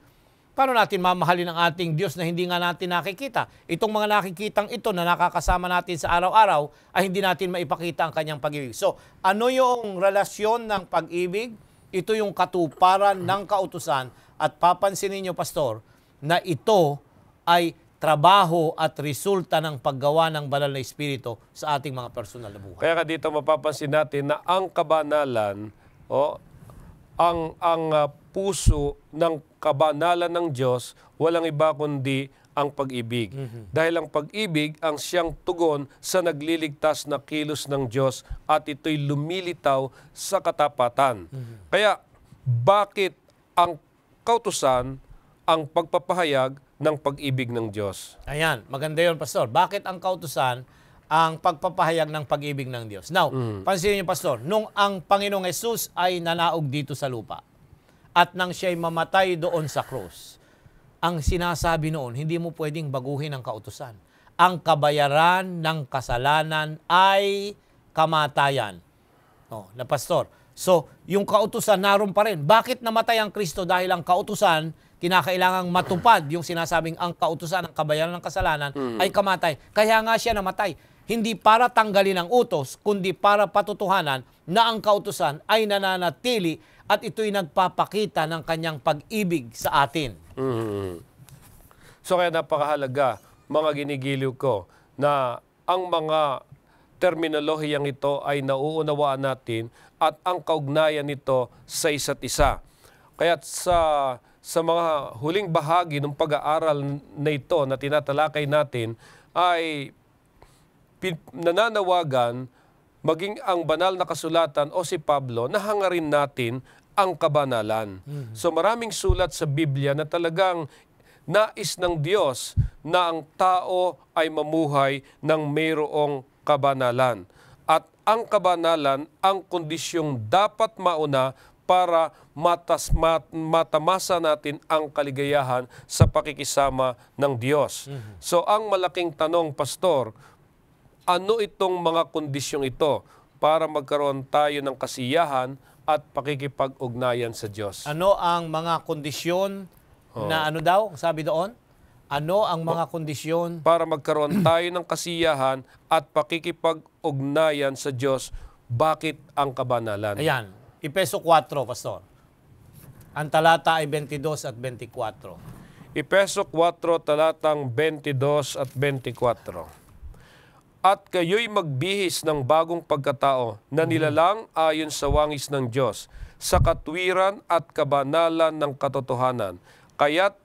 Paano natin mamahalin ang ating Diyos na hindi nga natin nakikita? Itong mga nakikitang ito na nakakasama natin sa araw-araw ay hindi natin maipakita ang kanyang pag-ibig. So, ano yung relasyon ng pag-ibig? Ito yung katuparan ng kautusan at papansin ninyo, Pastor, na ito ay trabaho at resulta ng paggawa ng banal na Espiritu sa ating mga personal na buhay. Kaya ka dito mapapansin natin na ang kabanalan o oh, ang ang uh, puso ng kabanalan ng Diyos, walang iba kundi ang pag-ibig. Mm-hmm. Dahil ang pag-ibig ang siyang tugon sa nagliligtas na kilos ng Diyos at ito'y lumilitaw sa katapatan. Mm-hmm. Kaya bakit ang kautusan ang pagpapahayag ng pag-ibig ng Diyos? Ayan, maganda 'yon, pastor. Bakit ang kautusan ang pagpapahayag ng pag-ibig ng Diyos. Now, mm. pansinin niyo, Pastor, nung ang Panginoong Yesus ay nanaog dito sa lupa, at nang siya'y mamatay doon sa cross, Ang sinasabi noon, hindi mo pwedeng baguhin ang kautusan. Ang kabayaran ng kasalanan ay kamatayan. No, oh, na pastor. So, yung kautusan naroon pa rin. Bakit namatay ang Kristo? Dahil ang kautusan, kinakailangang matupad yung sinasabing ang kautusan, ang kabayaran ng kasalanan mm-hmm. ay kamatay. Kaya nga siya namatay. Hindi para tanggalin ang utos, kundi para patutuhanan na ang kautusan ay nananatili at ito'y nagpapakita ng kanyang pag-ibig sa atin. Mm-hmm. So kaya napakahalaga, mga ginigiliw ko, na ang mga terminolohiyang ito ay nauunawaan natin at ang kaugnayan nito sa isa't isa. Kaya sa, sa mga huling bahagi ng pag-aaral na ito na tinatalakay natin ay nananawagan maging ang banal na kasulatan o si Pablo, nahangarin natin ang kabanalan. Mm-hmm. So maraming sulat sa Biblia na talagang nais ng Diyos na ang tao ay mamuhay ng mayroong kabanalan. At ang kabanalan ang kondisyong dapat mauna para matas, mat, matamasa natin ang kaligayahan sa pakikisama ng Diyos. Mm-hmm. So ang malaking tanong, Pastor, ano itong mga kondisyong ito para magkaroon tayo ng kasiyahan at pakikipag-ugnayan sa Diyos? Ano ang mga kondisyon oh. na ano daw, sabi doon? Ano ang mga oh. kondisyon? Para magkaroon tayo ng kasiyahan at pakikipag-ugnayan sa Diyos, bakit ang kabanalan? Ayan, Ipeso 4, Pastor. Ang talata ay 22 at 24. Ipeso 4, talatang 22 at 24 at kayo'y magbihis ng bagong pagkatao na mm. nilalang ayon sa wangis ng Diyos, sa katwiran at kabanalan ng katotohanan. Kaya't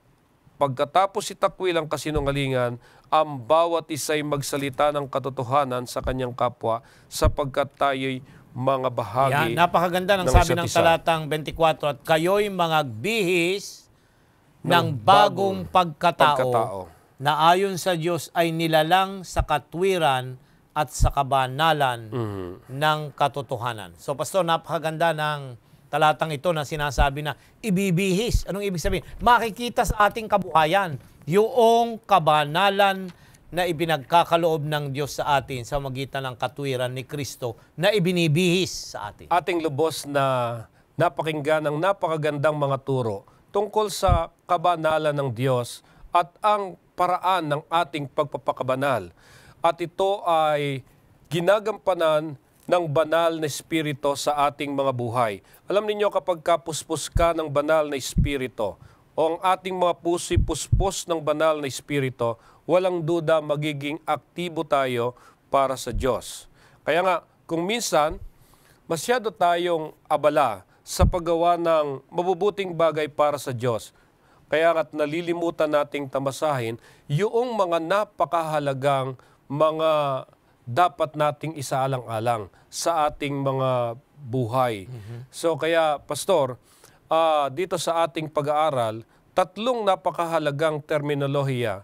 pagkatapos itakwil ang kasinungalingan, ang bawat isa'y magsalita ng katotohanan sa kanyang kapwa sapagkat tayo'y mga bahagi. Yan, napakaganda ng, ng sabi ng talatang 24 at kayo'y mga bihis ng, ng bagong, bagong pagkatao. pagkatao na ayon sa Diyos ay nilalang sa katwiran at sa kabanalan mm-hmm. ng katotohanan. So pastor, napakaganda ng talatang ito na sinasabi na ibibihis. Anong ibig sabihin? Makikita sa ating kabuhayan yung kabanalan na ibinagkakaloob ng Diyos sa atin sa magitan ng katwiran ni Kristo na ibinibihis sa atin. Ating lubos na napakinggan ng napakagandang mga turo tungkol sa kabanalan ng Diyos at ang paraan ng ating pagpapakabanal. At ito ay ginagampanan ng banal na espiritu sa ating mga buhay. Alam ninyo kapag kapuspos ka ng banal na espiritu o ang ating mga puso'y puspos ng banal na espiritu, walang duda magiging aktibo tayo para sa Diyos. Kaya nga, kung minsan, masyado tayong abala sa paggawa ng mabubuting bagay para sa Diyos, kaya at nalilimutan nating tamasahin yung mga napakahalagang mga dapat nating isaalang-alang sa ating mga buhay. Mm-hmm. So kaya, Pastor, uh, dito sa ating pag-aaral, tatlong napakahalagang terminolohiya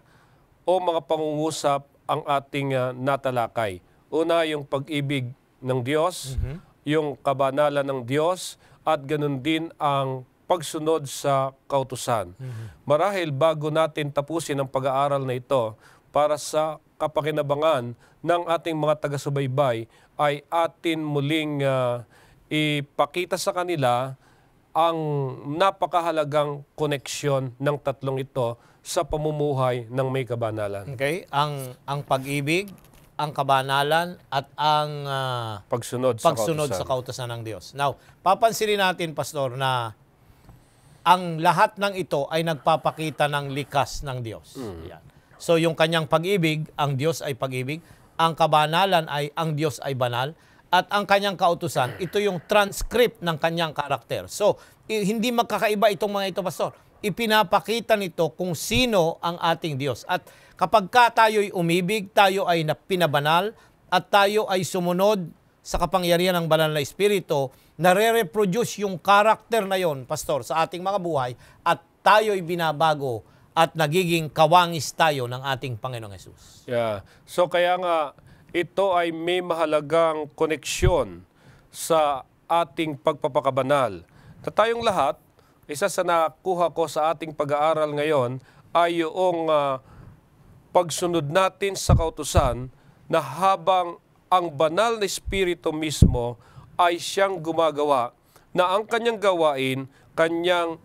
o mga pangungusap ang ating uh, natalakay. Una, yung pag-ibig ng Diyos, mm-hmm. yung kabanalan ng Diyos, at ganun din ang pagsunod sa kautusan. Mm-hmm. Marahil bago natin tapusin ang pag-aaral na ito para sa kapakinabangan ng ating mga taga-subaybay ay atin muling uh, ipakita sa kanila ang napakahalagang koneksyon ng tatlong ito sa pamumuhay ng may kabanalan. Okay, ang ang pag-ibig, ang kabanalan at ang uh, pagsunod, pagsunod sa, kautusan. sa kautusan ng Diyos. Now, papansinin natin pastor na ang lahat ng ito ay nagpapakita ng likas ng Diyos. Mm. Yan. So yung kanyang pag-ibig, ang Diyos ay pag-ibig, ang kabanalan ay ang Diyos ay banal, at ang kanyang kautusan, ito yung transcript ng kanyang karakter. So hindi magkakaiba itong mga ito, Pastor. Ipinapakita nito kung sino ang ating Diyos. At kapag ka tayo'y umibig, tayo ay pinabanal, at tayo ay sumunod sa kapangyarihan ng banal na espiritu, nare-reproduce yung karakter na yon, pastor, sa ating mga buhay at tayo'y binabago at nagiging kawangis tayo ng ating Panginoong Yesus. Yeah. So kaya nga ito ay may mahalagang koneksyon sa ating pagpapakabanal. Na tayong lahat, isa sa nakuha ko sa ating pag-aaral ngayon ay yung uh, pagsunod natin sa kautusan na habang ang banal na Espiritu mismo ay siyang gumagawa na ang kanyang gawain, kanyang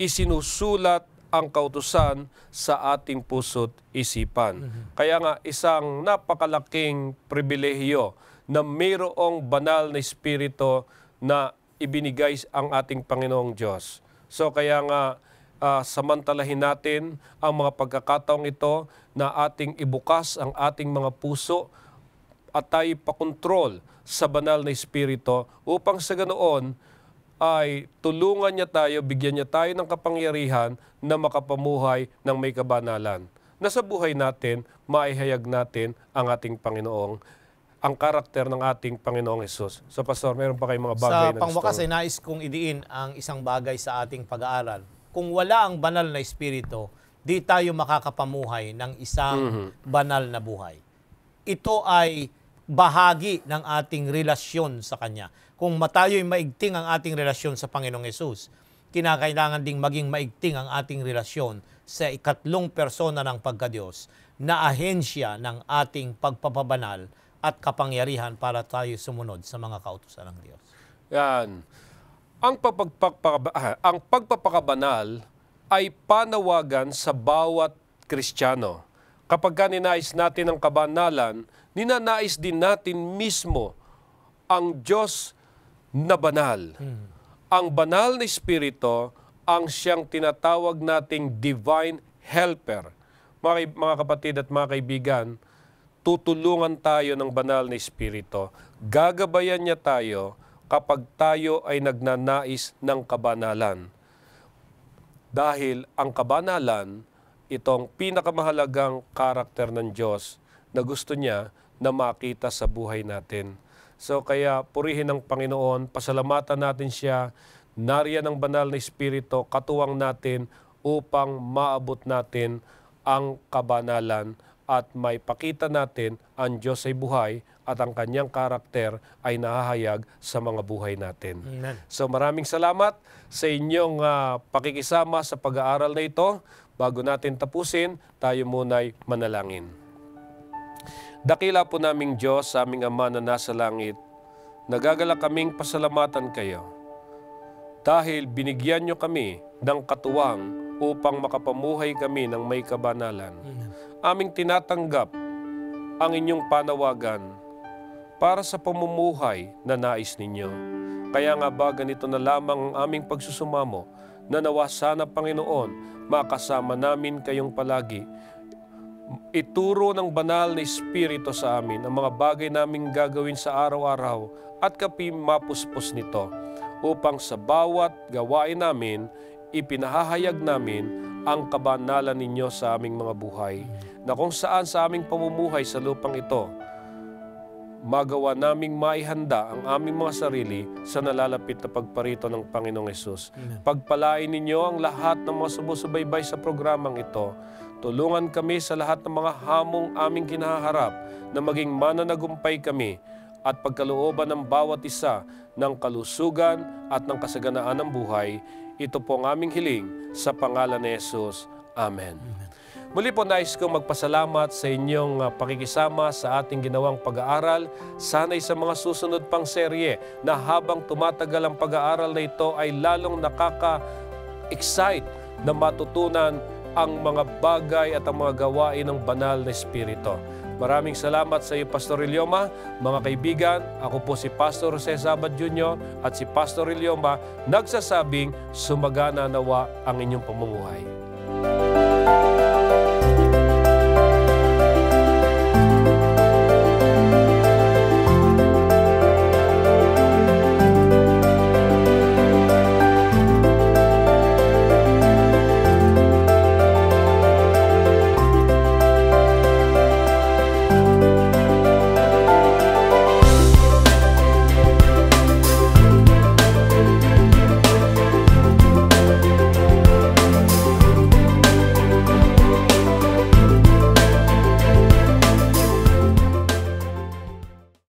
isinusulat ang kautusan sa ating puso't isipan. Kaya nga isang napakalaking pribilehiyo na mayroong banal na espiritu na ibinigay ang ating Panginoong Diyos. So kaya nga uh, samantalahin natin ang mga pagkakataong ito na ating ibukas ang ating mga puso at tayo pakontrol sa banal na Espiritu upang sa ganoon ay tulungan niya tayo, bigyan niya tayo ng kapangyarihan na makapamuhay ng may kabanalan. Na sa buhay natin, maihayag natin ang ating Panginoong ang karakter ng ating Panginoong Yesus. So, Pastor, meron pa kayong mga bagay sa na Sa pangwakas ay nais kong idiin ang isang bagay sa ating pag-aaral. Kung wala ang banal na Espiritu, di tayo makakapamuhay ng isang mm-hmm. banal na buhay. Ito ay bahagi ng ating relasyon sa Kanya. Kung matayo'y maigting ang ating relasyon sa Panginoong Yesus, kinakailangan ding maging maigting ang ating relasyon sa ikatlong persona ng pagkadiyos na ahensya ng ating pagpapabanal at kapangyarihan para tayo sumunod sa mga kautusan ng Diyos. Yan. Ang, pagpagpagpag- ah, ang pagpapakabanal ay panawagan sa bawat Kristiyano Kapag ka ninais natin ang kabanalan, ninanais din natin mismo ang Diyos na banal. Hmm. Ang banal na Espiritu ang siyang tinatawag nating divine helper. Mga, mga kapatid at mga kaibigan, tutulungan tayo ng banal na Espiritu. Gagabayan niya tayo kapag tayo ay nagnanais ng kabanalan. Dahil ang kabanalan itong pinakamahalagang karakter ng Diyos na gusto niya na makita sa buhay natin. So kaya purihin ng Panginoon, pasalamatan natin siya, nariyan ang banal na Espiritu, katuwang natin upang maabot natin ang kabanalan at may pakita natin ang Diyos ay buhay at ang kanyang karakter ay nahahayag sa mga buhay natin. Amen. So maraming salamat sa inyong uh, pakikisama sa pag-aaral na ito. Bago natin tapusin, tayo muna'y manalangin. Dakila po naming Diyos, aming Ama na nasa langit, nagagala kaming pasalamatan kayo dahil binigyan nyo kami ng katuwang upang makapamuhay kami ng may kabanalan. Aming tinatanggap ang inyong panawagan para sa pamumuhay na nais ninyo. Kaya nga ba ganito na lamang ang aming pagsusumamo na nawa sana Panginoon makasama namin kayong palagi. Ituro ng banal na Espiritu sa amin ang mga bagay naming gagawin sa araw-araw at kapi mapuspos nito upang sa bawat gawain namin, ipinahahayag namin ang kabanalan ninyo sa aming mga buhay na kung saan sa aming pamumuhay sa lupang ito magawa naming maihanda ang aming mga sarili sa nalalapit na pagparito ng Panginoong Yesus. Pagpalain ninyo ang lahat ng mga sumusubaybay sa programang ito. Tulungan kami sa lahat ng mga hamong aming kinaharap na maging mananagumpay kami at pagkalooban ng bawat isa ng kalusugan at ng kasaganaan ng buhay. Ito po ang aming hiling sa pangalan ni Yesus. Amen. Amen. Muli po nais kong magpasalamat sa inyong ah, pakikisama sa ating ginawang pag-aaral. Sana'y sa mga susunod pang serye na habang tumatagal ang pag-aaral na ito ay lalong nakaka-excite na matutunan ang mga bagay at ang mga gawain ng banal na Espiritu. Maraming salamat sa iyo, Pastor Ilioma. Mga kaibigan, ako po si Pastor Jose Sabat Jr. at si Pastor Ilioma nagsasabing sumagana nawa ang inyong pamumuhay. Música